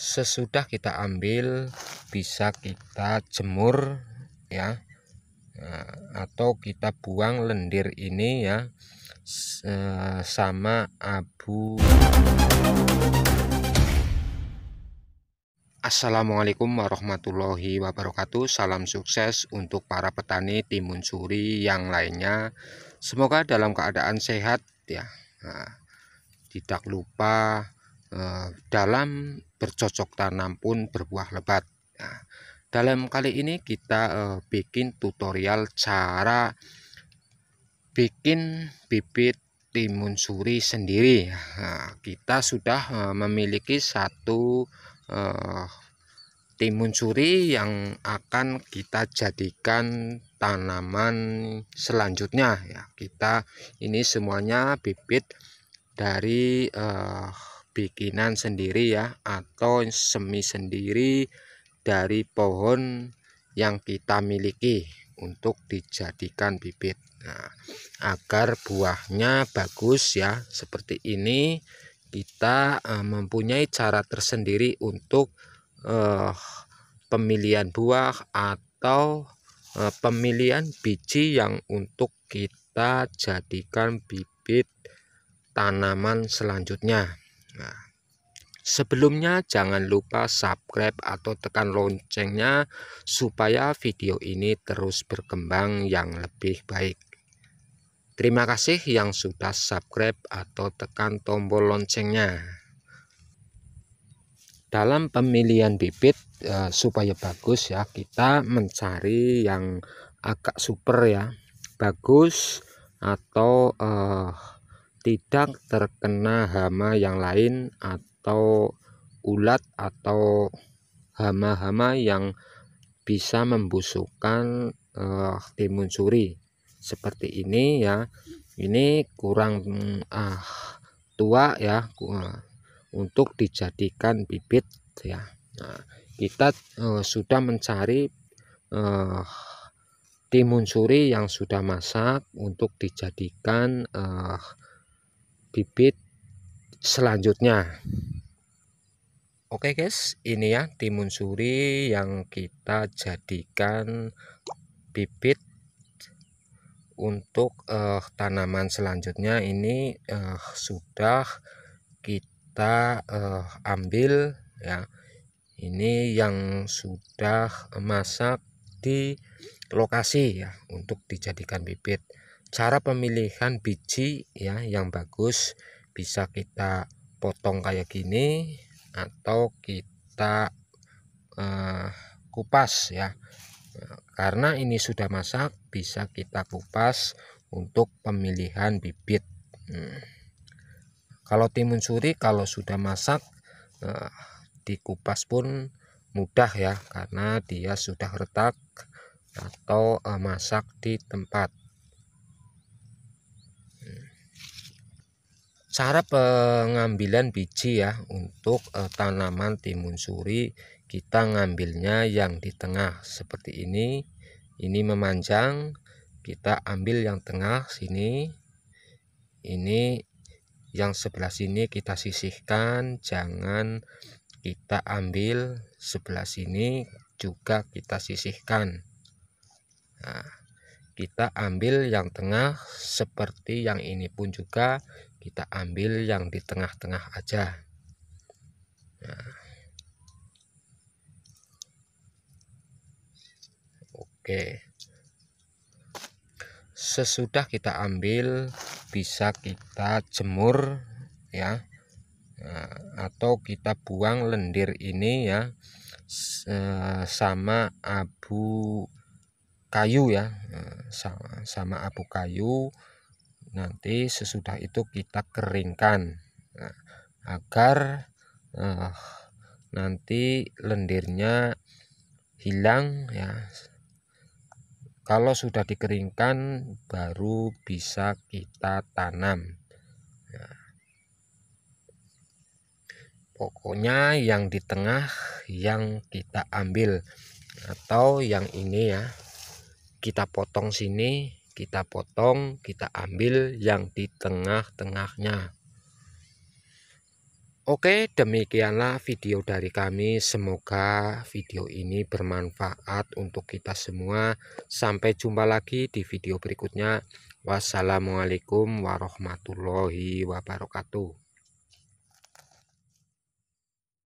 sesudah kita ambil bisa kita jemur ya nah, atau kita buang lendir ini ya eh, sama abu Assalamualaikum warahmatullahi wabarakatuh Salam sukses untuk para petani timun suri yang lainnya Semoga dalam keadaan sehat ya nah, Tidak lupa eh, dalam bercocok tanam pun berbuah lebat. Nah, dalam kali ini kita eh, bikin tutorial cara bikin bibit timun suri sendiri. Nah, kita sudah eh, memiliki satu eh, timun suri yang akan kita jadikan tanaman selanjutnya ya kita ini semuanya bibit dari eh, bikinan sendiri ya atau semi sendiri dari pohon yang kita miliki untuk dijadikan bibit nah, agar buahnya bagus ya seperti ini kita uh, mempunyai cara tersendiri untuk uh, pemilihan buah atau uh, pemilihan biji yang untuk kita jadikan bibit tanaman selanjutnya Nah, sebelumnya jangan lupa subscribe atau tekan loncengnya supaya video ini terus berkembang yang lebih baik. Terima kasih yang sudah subscribe atau tekan tombol loncengnya. Dalam pemilihan bibit eh, supaya bagus ya, kita mencari yang agak super ya, bagus atau eh, tidak terkena hama yang lain atau ulat atau hama-hama yang bisa membusukkan uh, timun suri seperti ini ya ini kurang ah tua ya eh, untuk dijadikan bibit ya nah, kita uh, sudah mencari uh, timun suri yang sudah masak untuk dijadikan uh, bibit selanjutnya Oke guys ini ya timun suri yang kita jadikan bibit untuk eh, tanaman selanjutnya ini eh, sudah kita eh, ambil ya ini yang sudah masak di lokasi ya untuk dijadikan bibit cara pemilihan biji ya yang bagus bisa kita potong kayak gini atau kita eh, kupas ya karena ini sudah masak bisa kita kupas untuk pemilihan bibit hmm. kalau timun suri kalau sudah masak eh, dikupas pun mudah ya karena dia sudah retak atau eh, masak di tempat cara pengambilan biji ya untuk e, tanaman timun suri kita ngambilnya yang di tengah seperti ini ini memanjang kita ambil yang tengah sini ini yang sebelah sini kita sisihkan jangan kita ambil sebelah sini juga kita sisihkan nah, kita ambil yang tengah seperti yang ini pun juga kita ambil yang di tengah-tengah aja nah. oke sesudah kita ambil bisa kita jemur ya nah, atau kita buang lendir ini ya eh, sama abu kayu ya nah, sama, sama abu kayu nanti sesudah itu kita keringkan nah, agar uh, nanti lendirnya hilang ya kalau sudah dikeringkan baru bisa kita tanam ya. pokoknya yang di tengah yang kita ambil atau yang ini ya kita potong sini kita potong, kita ambil yang di tengah-tengahnya. Oke, demikianlah video dari kami. Semoga video ini bermanfaat untuk kita semua. Sampai jumpa lagi di video berikutnya. Wassalamualaikum warahmatullahi wabarakatuh.